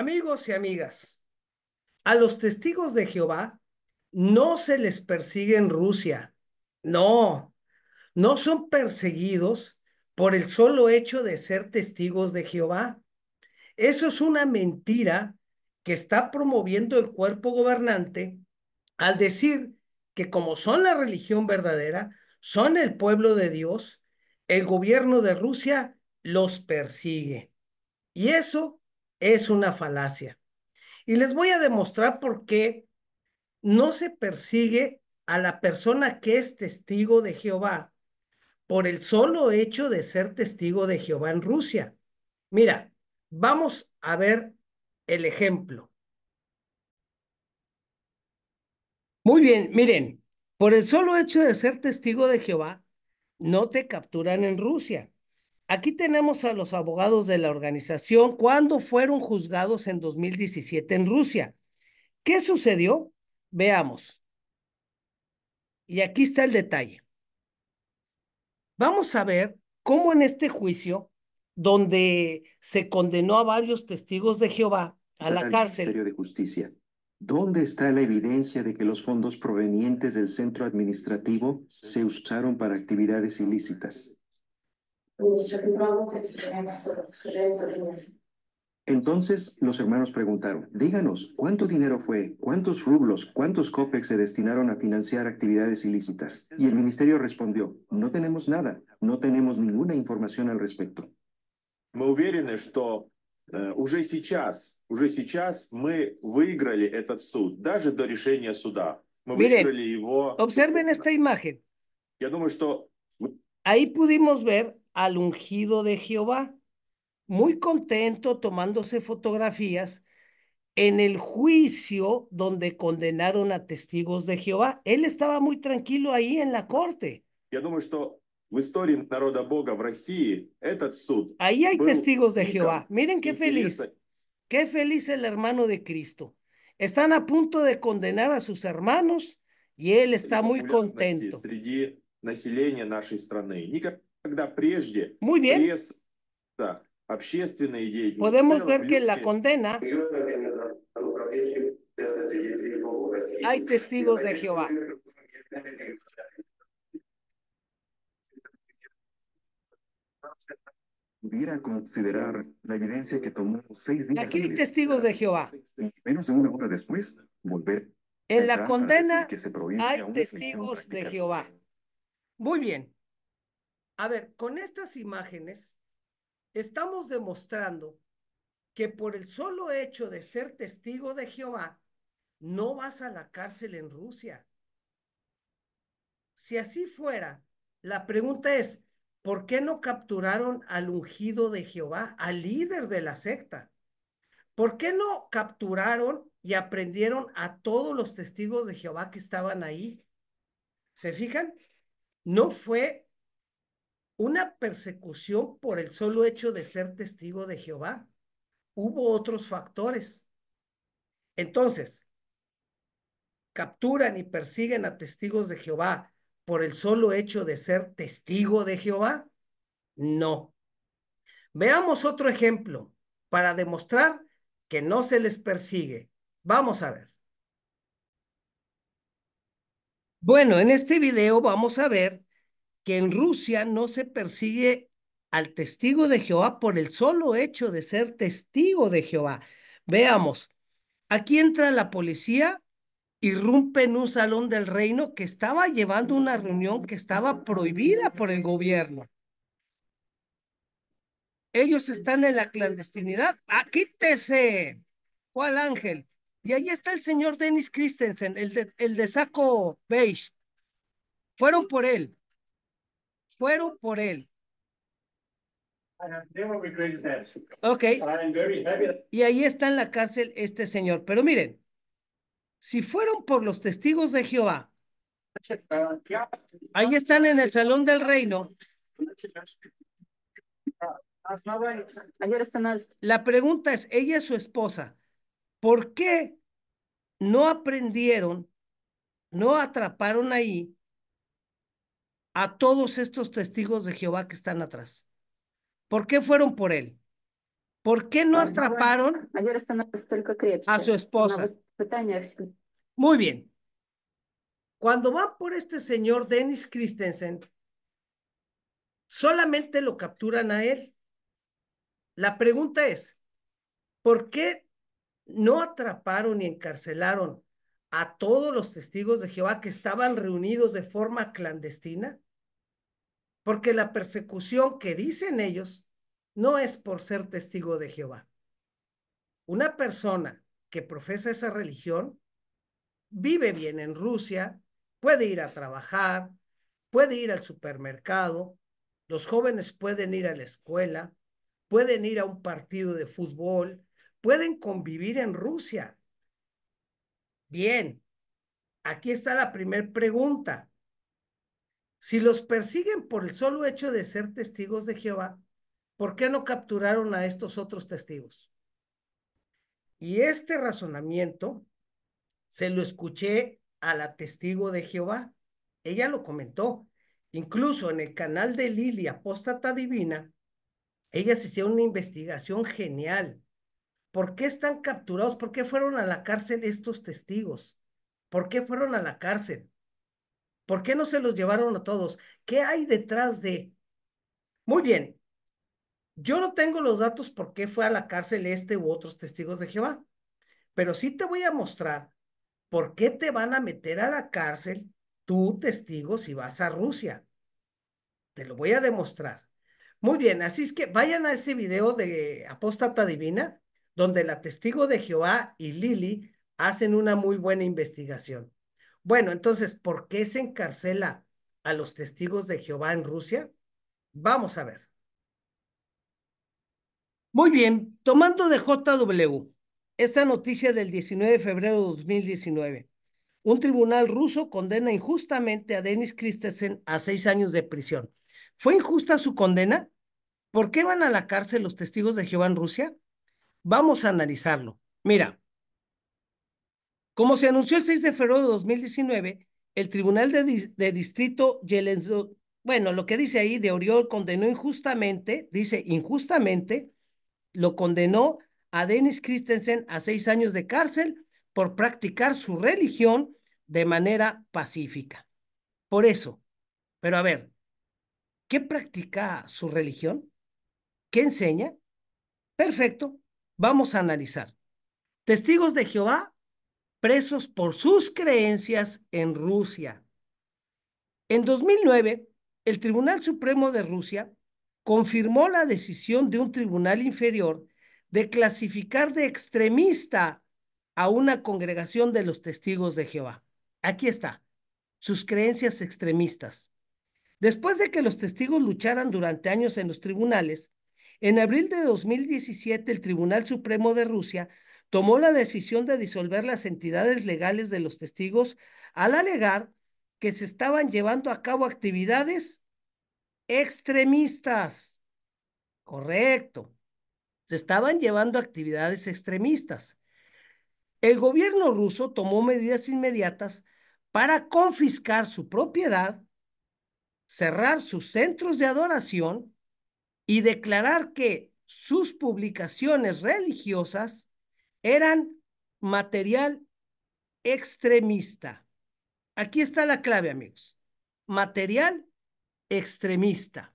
Amigos y amigas, a los testigos de Jehová no se les persigue en Rusia. No, no son perseguidos por el solo hecho de ser testigos de Jehová. Eso es una mentira que está promoviendo el cuerpo gobernante al decir que como son la religión verdadera, son el pueblo de Dios, el gobierno de Rusia los persigue. Y eso es una falacia. Y les voy a demostrar por qué no se persigue a la persona que es testigo de Jehová por el solo hecho de ser testigo de Jehová en Rusia. Mira, vamos a ver el ejemplo. Muy bien, miren, por el solo hecho de ser testigo de Jehová, no te capturan en Rusia. Aquí tenemos a los abogados de la organización cuando fueron juzgados en 2017 en Rusia. ¿Qué sucedió? Veamos. Y aquí está el detalle. Vamos a ver cómo en este juicio, donde se condenó a varios testigos de Jehová a la cárcel. Ministerio de Justicia. ¿Dónde está la evidencia de que los fondos provenientes del centro administrativo se usaron para actividades ilícitas? Entonces los hermanos preguntaron, díganos, ¿cuánto dinero fue? ¿Cuántos rublos? ¿Cuántos copex se destinaron a financiar actividades ilícitas? Y el ministerio respondió, no tenemos nada, no tenemos ninguna información al respecto. Miren, э, Observen esta imagen. Ahí pudimos ver al ungido de Jehová, muy contento tomándose fotografías en el juicio donde condenaron a testigos de Jehová. Él estaba muy tranquilo ahí en la corte. Ahí hay testigos de Jehová. Miren qué feliz. Qué feliz el hermano de Cristo. Están a punto de condenar a sus hermanos y él está muy contento. Muy bien. Podemos ver que la condena hay testigos de Jehová. Aquí hay testigos de Jehová. Menos una hora después, volver. En la condena hay testigos de Jehová. Muy bien. A ver, con estas imágenes estamos demostrando que por el solo hecho de ser testigo de Jehová, no vas a la cárcel en Rusia. Si así fuera, la pregunta es, ¿por qué no capturaron al ungido de Jehová, al líder de la secta? ¿Por qué no capturaron y aprendieron a todos los testigos de Jehová que estaban ahí? ¿Se fijan? No fue una persecución por el solo hecho de ser testigo de Jehová. Hubo otros factores. Entonces, capturan y persiguen a testigos de Jehová por el solo hecho de ser testigo de Jehová. No. Veamos otro ejemplo para demostrar que no se les persigue. Vamos a ver. Bueno, en este video vamos a ver que en Rusia no se persigue al testigo de Jehová por el solo hecho de ser testigo de Jehová. Veamos, aquí entra la policía, irrumpe en un salón del reino que estaba llevando una reunión que estaba prohibida por el gobierno. Ellos están en la clandestinidad. te quítese! ¿Cuál ángel? Y ahí está el señor Dennis Christensen, el el de saco beige. Fueron por él fueron por él. Ok. Y ahí está en la cárcel este señor. Pero miren, si fueron por los testigos de Jehová, ahí están en el salón del reino. La pregunta es, ella es su esposa, ¿por qué no aprendieron, no atraparon ahí a todos estos testigos de Jehová que están atrás. ¿Por qué fueron por él? ¿Por qué no atraparon a su esposa? Muy bien. Cuando va por este señor Dennis Christensen, solamente lo capturan a él. La pregunta es, ¿por qué no atraparon y encarcelaron a todos los testigos de Jehová que estaban reunidos de forma clandestina? Porque la persecución que dicen ellos no es por ser testigo de Jehová. Una persona que profesa esa religión vive bien en Rusia, puede ir a trabajar, puede ir al supermercado, los jóvenes pueden ir a la escuela, pueden ir a un partido de fútbol, pueden convivir en Rusia Bien, aquí está la primer pregunta. Si los persiguen por el solo hecho de ser testigos de Jehová, ¿por qué no capturaron a estos otros testigos? Y este razonamiento se lo escuché a la testigo de Jehová. Ella lo comentó. Incluso en el canal de Lili, Apóstata Divina, ella se hacía una investigación genial ¿Por qué están capturados? ¿Por qué fueron a la cárcel estos testigos? ¿Por qué fueron a la cárcel? ¿Por qué no se los llevaron a todos? ¿Qué hay detrás de? Muy bien, yo no tengo los datos por qué fue a la cárcel este u otros testigos de Jehová, pero sí te voy a mostrar por qué te van a meter a la cárcel tú, testigo, si vas a Rusia. Te lo voy a demostrar. Muy bien, así es que vayan a ese video de Apóstata Divina donde la testigo de Jehová y Lili hacen una muy buena investigación. Bueno, entonces, ¿por qué se encarcela a los testigos de Jehová en Rusia? Vamos a ver. Muy bien, tomando de JW esta noticia del 19 de febrero de 2019. Un tribunal ruso condena injustamente a Denis Christensen a seis años de prisión. ¿Fue injusta su condena? ¿Por qué van a la cárcel los testigos de Jehová en Rusia? Vamos a analizarlo. Mira, como se anunció el 6 de febrero de 2019, el Tribunal de, de Distrito, bueno, lo que dice ahí de Oriol condenó injustamente, dice injustamente, lo condenó a Dennis Christensen a seis años de cárcel por practicar su religión de manera pacífica. Por eso, pero a ver, ¿qué practica su religión? ¿Qué enseña? Perfecto, Vamos a analizar. Testigos de Jehová presos por sus creencias en Rusia. En 2009, el Tribunal Supremo de Rusia confirmó la decisión de un tribunal inferior de clasificar de extremista a una congregación de los testigos de Jehová. Aquí está, sus creencias extremistas. Después de que los testigos lucharan durante años en los tribunales, en abril de 2017, el Tribunal Supremo de Rusia tomó la decisión de disolver las entidades legales de los testigos al alegar que se estaban llevando a cabo actividades extremistas. Correcto. Se estaban llevando actividades extremistas. El gobierno ruso tomó medidas inmediatas para confiscar su propiedad, cerrar sus centros de adoración y declarar que sus publicaciones religiosas eran material extremista. Aquí está la clave, amigos. Material extremista.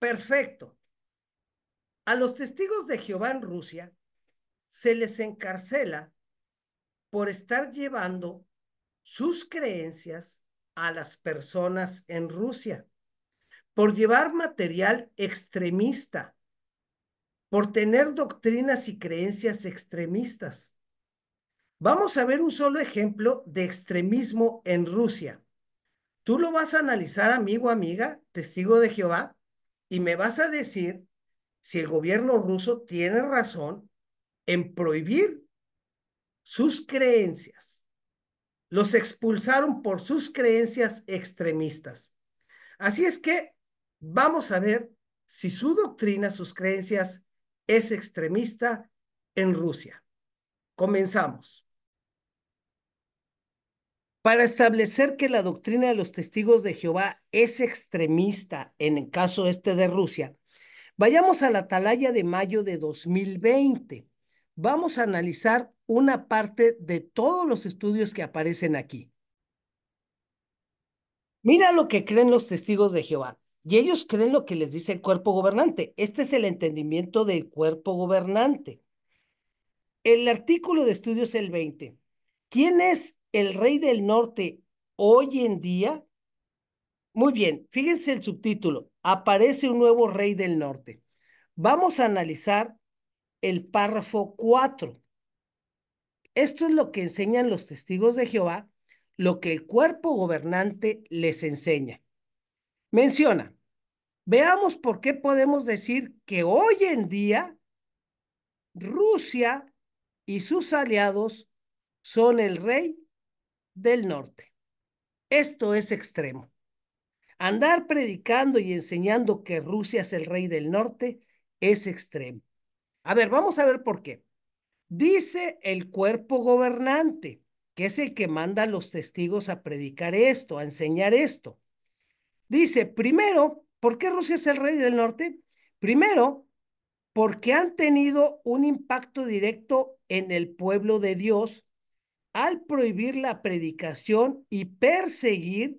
Perfecto. A los testigos de Jehová en Rusia se les encarcela por estar llevando sus creencias a las personas en Rusia por llevar material extremista, por tener doctrinas y creencias extremistas. Vamos a ver un solo ejemplo de extremismo en Rusia. Tú lo vas a analizar, amigo, amiga, testigo de Jehová, y me vas a decir si el gobierno ruso tiene razón en prohibir sus creencias. Los expulsaron por sus creencias extremistas. Así es que vamos a ver si su doctrina, sus creencias, es extremista en Rusia. Comenzamos. Para establecer que la doctrina de los testigos de Jehová es extremista en el caso este de Rusia, vayamos a la atalaya de mayo de 2020. Vamos a analizar una parte de todos los estudios que aparecen aquí. Mira lo que creen los testigos de Jehová. Y ellos creen lo que les dice el cuerpo gobernante. Este es el entendimiento del cuerpo gobernante. El artículo de estudio es el 20. ¿Quién es el rey del norte hoy en día? Muy bien, fíjense el subtítulo. Aparece un nuevo rey del norte. Vamos a analizar el párrafo 4. Esto es lo que enseñan los testigos de Jehová, lo que el cuerpo gobernante les enseña. Menciona, Veamos por qué podemos decir que hoy en día Rusia y sus aliados son el rey del norte. Esto es extremo. Andar predicando y enseñando que Rusia es el rey del norte es extremo. A ver, vamos a ver por qué. Dice el cuerpo gobernante, que es el que manda a los testigos a predicar esto, a enseñar esto. Dice, primero, ¿Por qué Rusia es el rey del norte? Primero, porque han tenido un impacto directo en el pueblo de Dios al prohibir la predicación y perseguir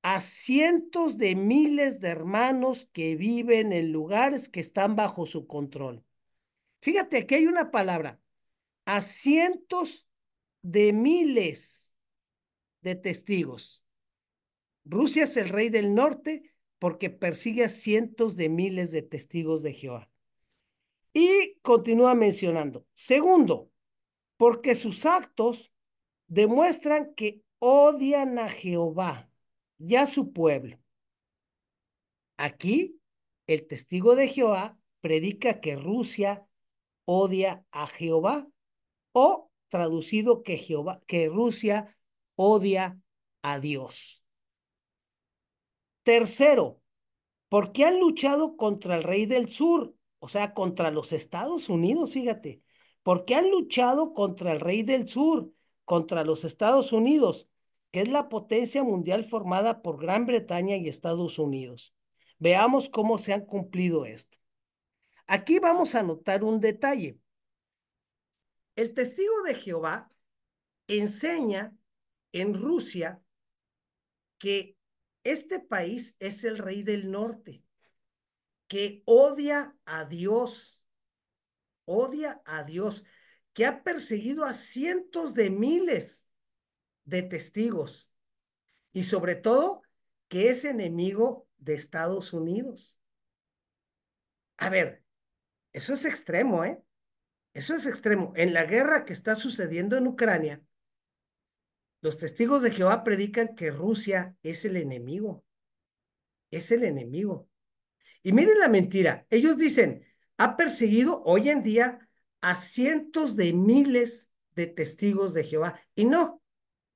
a cientos de miles de hermanos que viven en lugares que están bajo su control. Fíjate, aquí hay una palabra, a cientos de miles de testigos. Rusia es el rey del norte porque persigue a cientos de miles de testigos de Jehová. Y continúa mencionando, segundo, porque sus actos demuestran que odian a Jehová y a su pueblo. Aquí, el testigo de Jehová predica que Rusia odia a Jehová o traducido que Jehová que Rusia odia a Dios. Tercero, porque han luchado contra el rey del sur, o sea, contra los Estados Unidos, fíjate, porque han luchado contra el rey del sur, contra los Estados Unidos, que es la potencia mundial formada por Gran Bretaña y Estados Unidos. Veamos cómo se han cumplido esto. Aquí vamos a notar un detalle. El testigo de Jehová enseña en Rusia que este país es el rey del norte, que odia a Dios, odia a Dios, que ha perseguido a cientos de miles de testigos y sobre todo que es enemigo de Estados Unidos. A ver, eso es extremo, ¿eh? Eso es extremo. En la guerra que está sucediendo en Ucrania, los testigos de Jehová predican que Rusia es el enemigo. Es el enemigo. Y miren la mentira. Ellos dicen, ha perseguido hoy en día a cientos de miles de testigos de Jehová. Y no,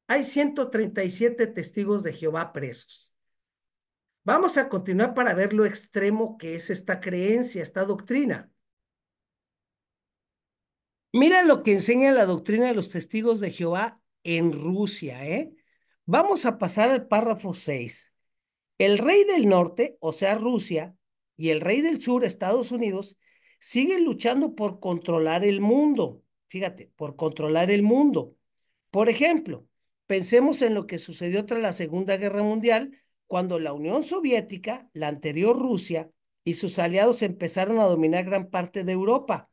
hay 137 testigos de Jehová presos. Vamos a continuar para ver lo extremo que es esta creencia, esta doctrina. Mira lo que enseña la doctrina de los testigos de Jehová en Rusia, ¿eh? Vamos a pasar al párrafo 6. El rey del norte, o sea, Rusia, y el rey del sur, Estados Unidos, siguen luchando por controlar el mundo. Fíjate, por controlar el mundo. Por ejemplo, pensemos en lo que sucedió tras la Segunda Guerra Mundial, cuando la Unión Soviética, la anterior Rusia, y sus aliados empezaron a dominar gran parte de Europa.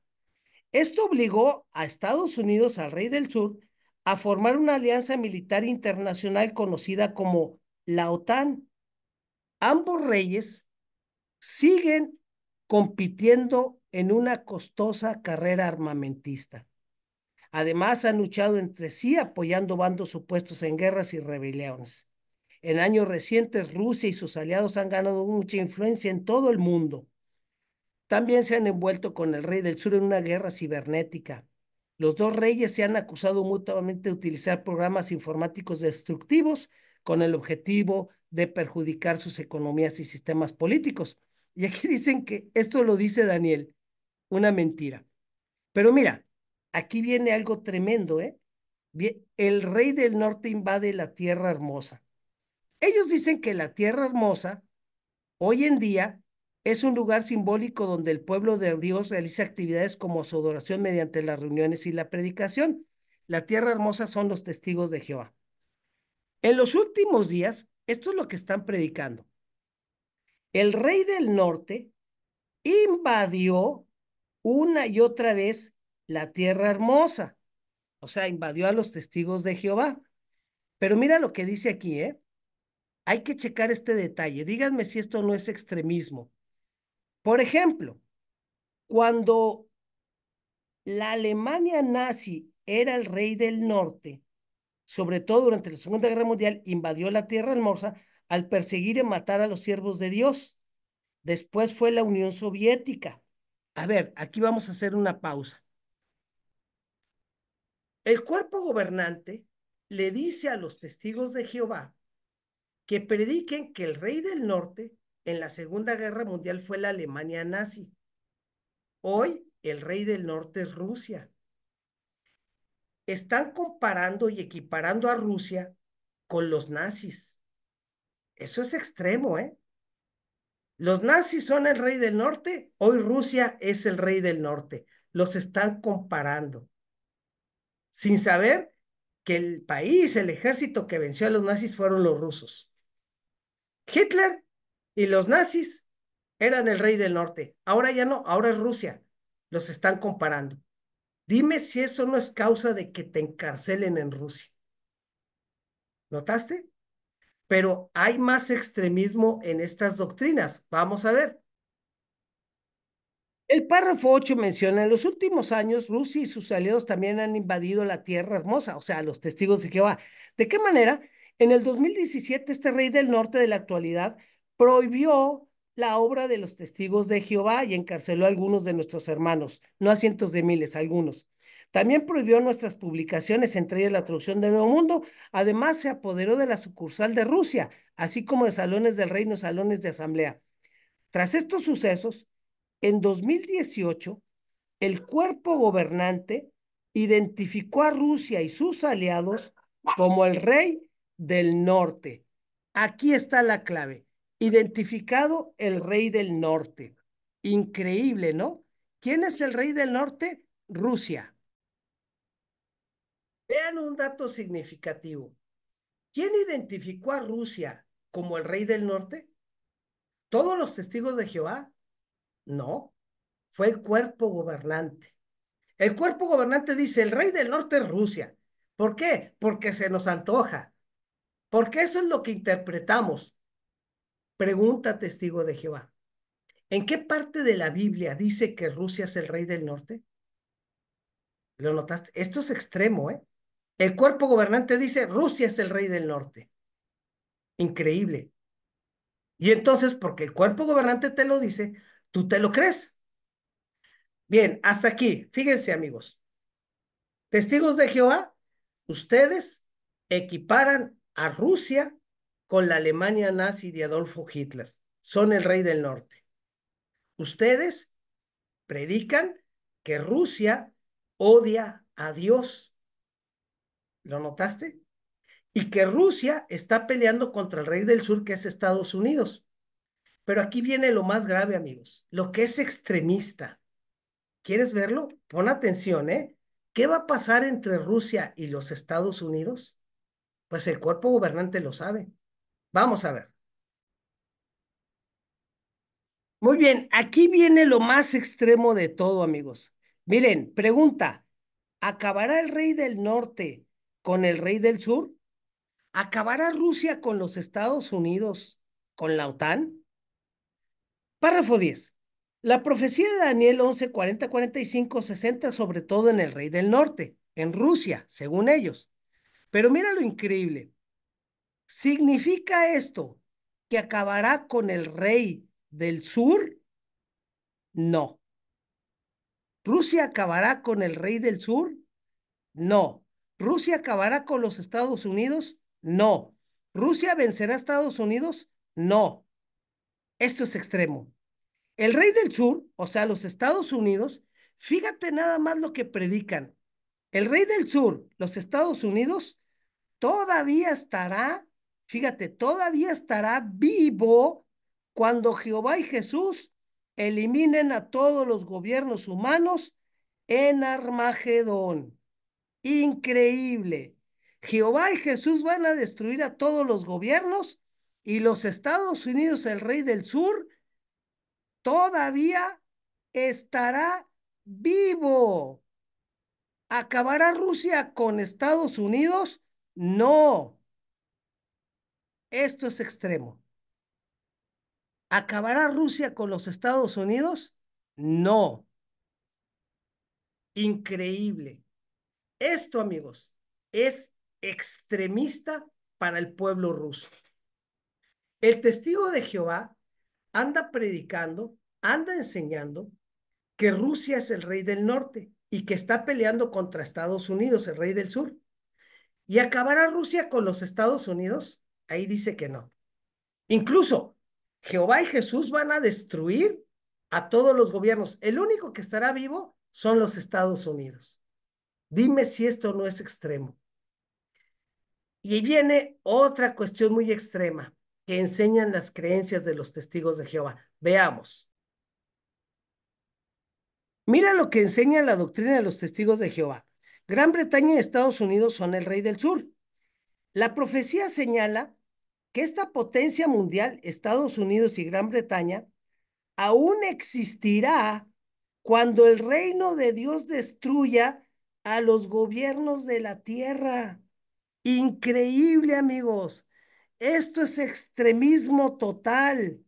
Esto obligó a Estados Unidos, al rey del sur, a formar una alianza militar internacional conocida como la OTAN. Ambos reyes siguen compitiendo en una costosa carrera armamentista. Además, han luchado entre sí apoyando bandos supuestos en guerras y rebeliones. En años recientes, Rusia y sus aliados han ganado mucha influencia en todo el mundo. También se han envuelto con el rey del sur en una guerra cibernética, los dos reyes se han acusado mutuamente de utilizar programas informáticos destructivos con el objetivo de perjudicar sus economías y sistemas políticos. Y aquí dicen que esto lo dice Daniel, una mentira. Pero mira, aquí viene algo tremendo, ¿eh? El rey del norte invade la tierra hermosa. Ellos dicen que la tierra hermosa hoy en día es un lugar simbólico donde el pueblo de Dios realiza actividades como su adoración mediante las reuniones y la predicación. La tierra hermosa son los testigos de Jehová. En los últimos días, esto es lo que están predicando. El rey del norte invadió una y otra vez la tierra hermosa. O sea, invadió a los testigos de Jehová. Pero mira lo que dice aquí, ¿eh? Hay que checar este detalle. Díganme si esto no es extremismo. Por ejemplo, cuando la Alemania nazi era el rey del norte, sobre todo durante la Segunda Guerra Mundial, invadió la Tierra almorza al perseguir y matar a los siervos de Dios. Después fue la Unión Soviética. A ver, aquí vamos a hacer una pausa. El cuerpo gobernante le dice a los testigos de Jehová que prediquen que el rey del norte en la Segunda Guerra Mundial fue la Alemania nazi. Hoy el rey del norte es Rusia. Están comparando y equiparando a Rusia con los nazis. Eso es extremo, ¿eh? Los nazis son el rey del norte, hoy Rusia es el rey del norte. Los están comparando. Sin saber que el país, el ejército que venció a los nazis fueron los rusos. Hitler y los nazis eran el rey del norte. Ahora ya no, ahora es Rusia. Los están comparando. Dime si eso no es causa de que te encarcelen en Rusia. ¿Notaste? Pero hay más extremismo en estas doctrinas. Vamos a ver. El párrafo 8 menciona, en los últimos años Rusia y sus aliados también han invadido la Tierra Hermosa, o sea, los testigos de Jehová. ¿De qué manera? En el 2017, este rey del norte de la actualidad prohibió la obra de los testigos de Jehová y encarceló a algunos de nuestros hermanos, no a cientos de miles, algunos. También prohibió nuestras publicaciones, entre ellas la traducción del Nuevo Mundo. Además, se apoderó de la sucursal de Rusia, así como de salones del reino, salones de asamblea. Tras estos sucesos, en 2018, el cuerpo gobernante identificó a Rusia y sus aliados como el rey del norte. Aquí está la clave. Identificado el rey del norte. Increíble, ¿no? ¿Quién es el rey del norte? Rusia. Vean un dato significativo. ¿Quién identificó a Rusia como el rey del norte? ¿Todos los testigos de Jehová? No, fue el cuerpo gobernante. El cuerpo gobernante dice, el rey del norte es Rusia. ¿Por qué? Porque se nos antoja. Porque eso es lo que interpretamos. Pregunta testigo de Jehová. ¿En qué parte de la Biblia dice que Rusia es el rey del norte? ¿Lo notaste? Esto es extremo, ¿eh? El cuerpo gobernante dice, Rusia es el rey del norte. Increíble. Y entonces, porque el cuerpo gobernante te lo dice, tú te lo crees. Bien, hasta aquí. Fíjense, amigos. Testigos de Jehová, ustedes equiparan a Rusia con la Alemania nazi de Adolfo Hitler. Son el rey del norte. Ustedes predican que Rusia odia a Dios. ¿Lo notaste? Y que Rusia está peleando contra el rey del sur, que es Estados Unidos. Pero aquí viene lo más grave, amigos, lo que es extremista. ¿Quieres verlo? Pon atención, ¿eh? ¿Qué va a pasar entre Rusia y los Estados Unidos? Pues el cuerpo gobernante lo sabe. Vamos a ver. Muy bien, aquí viene lo más extremo de todo, amigos. Miren, pregunta, ¿acabará el rey del norte con el rey del sur? ¿Acabará Rusia con los Estados Unidos, con la OTAN? Párrafo 10. La profecía de Daniel 11, 40, 45 se centra sobre todo en el rey del norte, en Rusia, según ellos. Pero mira lo increíble. ¿Significa esto que acabará con el rey del sur? No. ¿Rusia acabará con el rey del sur? No. ¿Rusia acabará con los Estados Unidos? No. ¿Rusia vencerá a Estados Unidos? No. Esto es extremo. El rey del sur, o sea, los Estados Unidos, fíjate nada más lo que predican. El rey del sur, los Estados Unidos, todavía estará fíjate, todavía estará vivo cuando Jehová y Jesús eliminen a todos los gobiernos humanos en Armagedón. Increíble. Jehová y Jesús van a destruir a todos los gobiernos y los Estados Unidos, el rey del sur, todavía estará vivo. ¿Acabará Rusia con Estados Unidos? No. Esto es extremo. ¿Acabará Rusia con los Estados Unidos? No. Increíble. Esto, amigos, es extremista para el pueblo ruso. El testigo de Jehová anda predicando, anda enseñando que Rusia es el rey del norte y que está peleando contra Estados Unidos, el rey del sur. ¿Y acabará Rusia con los Estados Unidos? Ahí dice que no. Incluso Jehová y Jesús van a destruir a todos los gobiernos. El único que estará vivo son los Estados Unidos. Dime si esto no es extremo. Y viene otra cuestión muy extrema que enseñan las creencias de los testigos de Jehová. Veamos. Mira lo que enseña la doctrina de los testigos de Jehová. Gran Bretaña y Estados Unidos son el rey del sur. La profecía señala que esta potencia mundial, Estados Unidos y Gran Bretaña, aún existirá cuando el reino de Dios destruya a los gobiernos de la tierra. Increíble, amigos. Esto es extremismo total.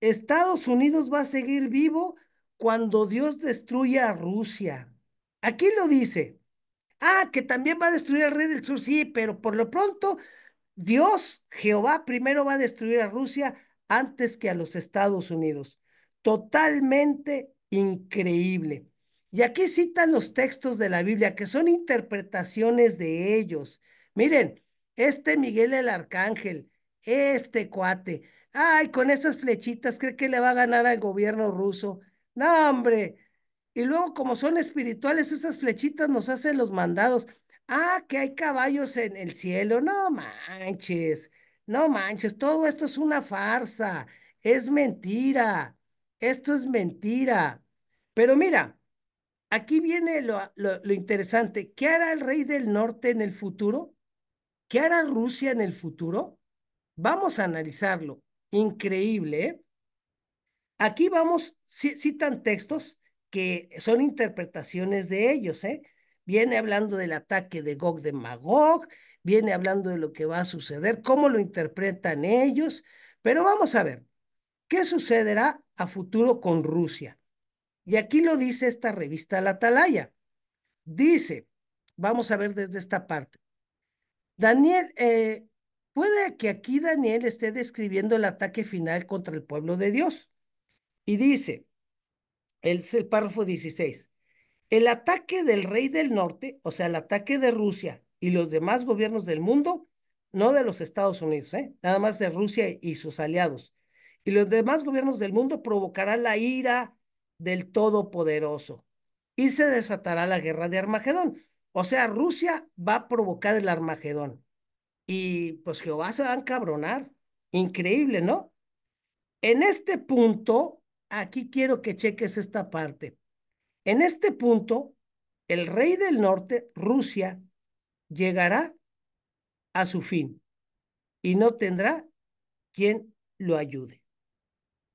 Estados Unidos va a seguir vivo cuando Dios destruya a Rusia. Aquí lo dice. Ah, que también va a destruir al rey del sur, sí, pero por lo pronto Dios, Jehová, primero va a destruir a Rusia antes que a los Estados Unidos. Totalmente increíble. Y aquí citan los textos de la Biblia, que son interpretaciones de ellos. Miren, este Miguel el Arcángel, este cuate, ay, con esas flechitas, ¿cree que le va a ganar al gobierno ruso? No, hombre. Y luego, como son espirituales, esas flechitas nos hacen los mandados. Ah, que hay caballos en el cielo. No manches, no manches, todo esto es una farsa, es mentira, esto es mentira. Pero mira, aquí viene lo, lo, lo interesante. ¿Qué hará el rey del norte en el futuro? ¿Qué hará Rusia en el futuro? Vamos a analizarlo. Increíble. ¿eh? Aquí vamos, citan textos que son interpretaciones de ellos, ¿eh? viene hablando del ataque de Gog de Magog, viene hablando de lo que va a suceder, cómo lo interpretan ellos, pero vamos a ver, ¿qué sucederá a futuro con Rusia? Y aquí lo dice esta revista La Atalaya. Dice, vamos a ver desde esta parte. Daniel, eh, puede que aquí Daniel esté describiendo el ataque final contra el pueblo de Dios. Y dice, el, el párrafo 16, el ataque del rey del norte, o sea, el ataque de Rusia y los demás gobiernos del mundo, no de los Estados Unidos, ¿eh? nada más de Rusia y sus aliados, y los demás gobiernos del mundo provocará la ira del Todopoderoso y se desatará la guerra de Armagedón. O sea, Rusia va a provocar el Armagedón y pues Jehová se va a encabronar. Increíble, ¿no? En este punto, aquí quiero que cheques esta parte. En este punto, el rey del norte, Rusia, llegará a su fin y no tendrá quien lo ayude.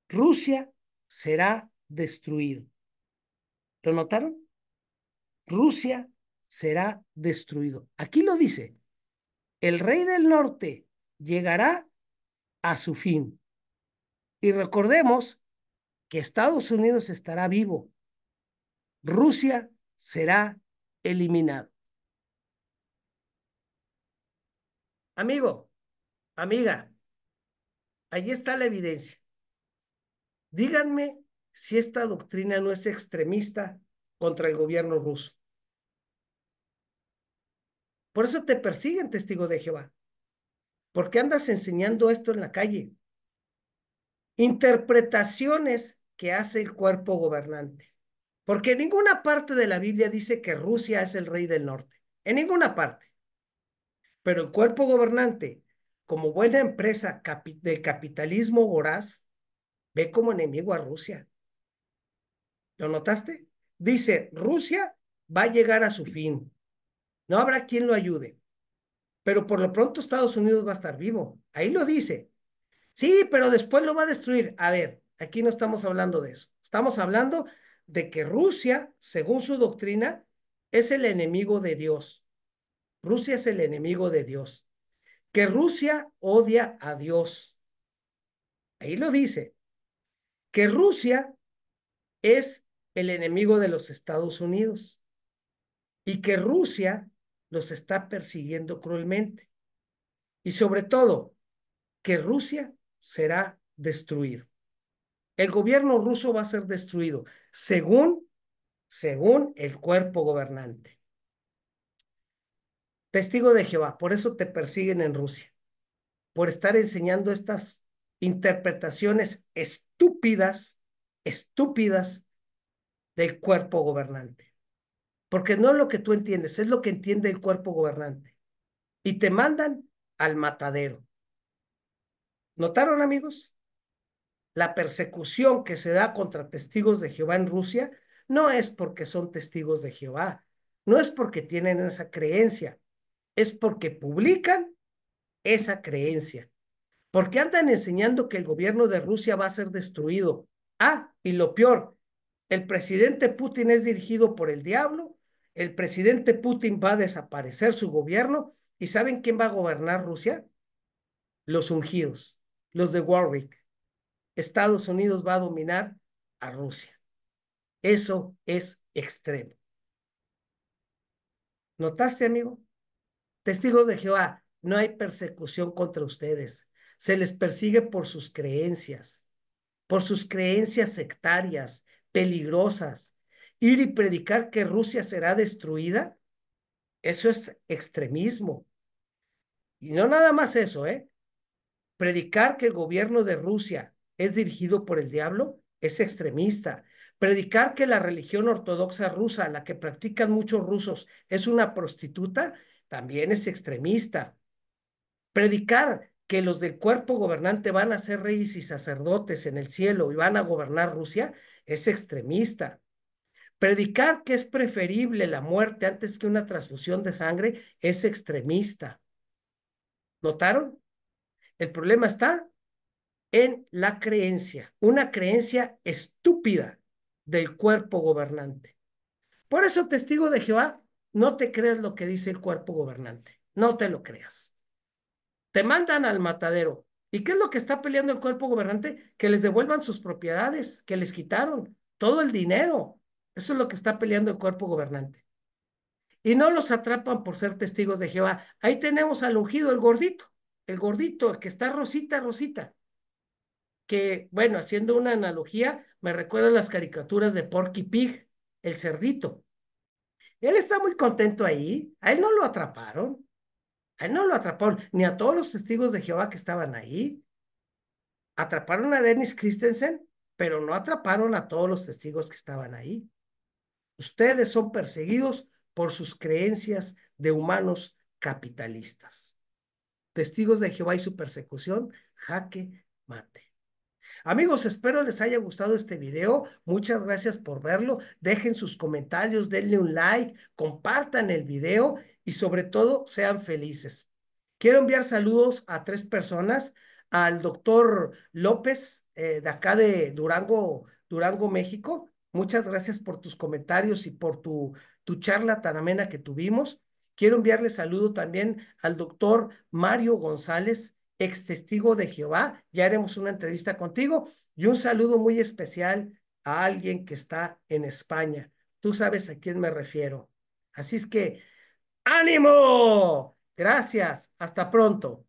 Rusia será destruido. ¿Lo notaron? Rusia será destruido. Aquí lo dice, el rey del norte llegará a su fin. Y recordemos que Estados Unidos estará vivo, Rusia será eliminada. Amigo, amiga, allí está la evidencia. Díganme si esta doctrina no es extremista contra el gobierno ruso. Por eso te persiguen, testigo de Jehová. Porque andas enseñando esto en la calle. Interpretaciones que hace el cuerpo gobernante. Porque en ninguna parte de la Biblia dice que Rusia es el rey del norte. En ninguna parte. Pero el cuerpo gobernante, como buena empresa del capitalismo voraz, ve como enemigo a Rusia. ¿Lo notaste? Dice, Rusia va a llegar a su fin. No habrá quien lo ayude. Pero por lo pronto Estados Unidos va a estar vivo. Ahí lo dice. Sí, pero después lo va a destruir. A ver, aquí no estamos hablando de eso. Estamos hablando de que Rusia, según su doctrina, es el enemigo de Dios. Rusia es el enemigo de Dios. Que Rusia odia a Dios. Ahí lo dice. Que Rusia es el enemigo de los Estados Unidos y que Rusia los está persiguiendo cruelmente. Y sobre todo, que Rusia será destruido el gobierno ruso va a ser destruido, según, según el cuerpo gobernante. Testigo de Jehová, por eso te persiguen en Rusia, por estar enseñando estas interpretaciones estúpidas, estúpidas del cuerpo gobernante. Porque no es lo que tú entiendes, es lo que entiende el cuerpo gobernante. Y te mandan al matadero. ¿Notaron amigos? la persecución que se da contra testigos de Jehová en Rusia no es porque son testigos de Jehová, no es porque tienen esa creencia, es porque publican esa creencia, porque andan enseñando que el gobierno de Rusia va a ser destruido. Ah, y lo peor, el presidente Putin es dirigido por el diablo, el presidente Putin va a desaparecer su gobierno y ¿saben quién va a gobernar Rusia? Los ungidos, los de Warwick, Estados Unidos va a dominar a Rusia. Eso es extremo. ¿Notaste, amigo? Testigos de Jehová, no hay persecución contra ustedes. Se les persigue por sus creencias, por sus creencias sectarias, peligrosas. Ir y predicar que Rusia será destruida, eso es extremismo. Y no nada más eso, ¿eh? Predicar que el gobierno de Rusia es dirigido por el diablo es extremista. Predicar que la religión ortodoxa rusa, la que practican muchos rusos, es una prostituta, también es extremista. Predicar que los del cuerpo gobernante van a ser reyes y sacerdotes en el cielo y van a gobernar Rusia, es extremista. Predicar que es preferible la muerte antes que una transfusión de sangre es extremista. ¿Notaron? El problema está en la creencia, una creencia estúpida del cuerpo gobernante. Por eso, testigo de Jehová, no te crees lo que dice el cuerpo gobernante, no te lo creas. Te mandan al matadero. ¿Y qué es lo que está peleando el cuerpo gobernante? Que les devuelvan sus propiedades, que les quitaron todo el dinero. Eso es lo que está peleando el cuerpo gobernante. Y no los atrapan por ser testigos de Jehová. Ahí tenemos al ungido, el gordito, el gordito, que está rosita, rosita que, bueno, haciendo una analogía, me recuerda las caricaturas de Porky Pig, el cerdito. Él está muy contento ahí, a él no lo atraparon, a él no lo atraparon, ni a todos los testigos de Jehová que estaban ahí. Atraparon a Dennis Christensen, pero no atraparon a todos los testigos que estaban ahí. Ustedes son perseguidos por sus creencias de humanos capitalistas. Testigos de Jehová y su persecución, jaque mate. Amigos, espero les haya gustado este video. Muchas gracias por verlo. Dejen sus comentarios, denle un like, compartan el video y sobre todo sean felices. Quiero enviar saludos a tres personas, al doctor López eh, de acá de Durango, Durango, México. Muchas gracias por tus comentarios y por tu, tu charla tan amena que tuvimos. Quiero enviarle saludo también al doctor Mario González ex testigo de Jehová. Ya haremos una entrevista contigo y un saludo muy especial a alguien que está en España. Tú sabes a quién me refiero. Así es que, ánimo. Gracias. Hasta pronto.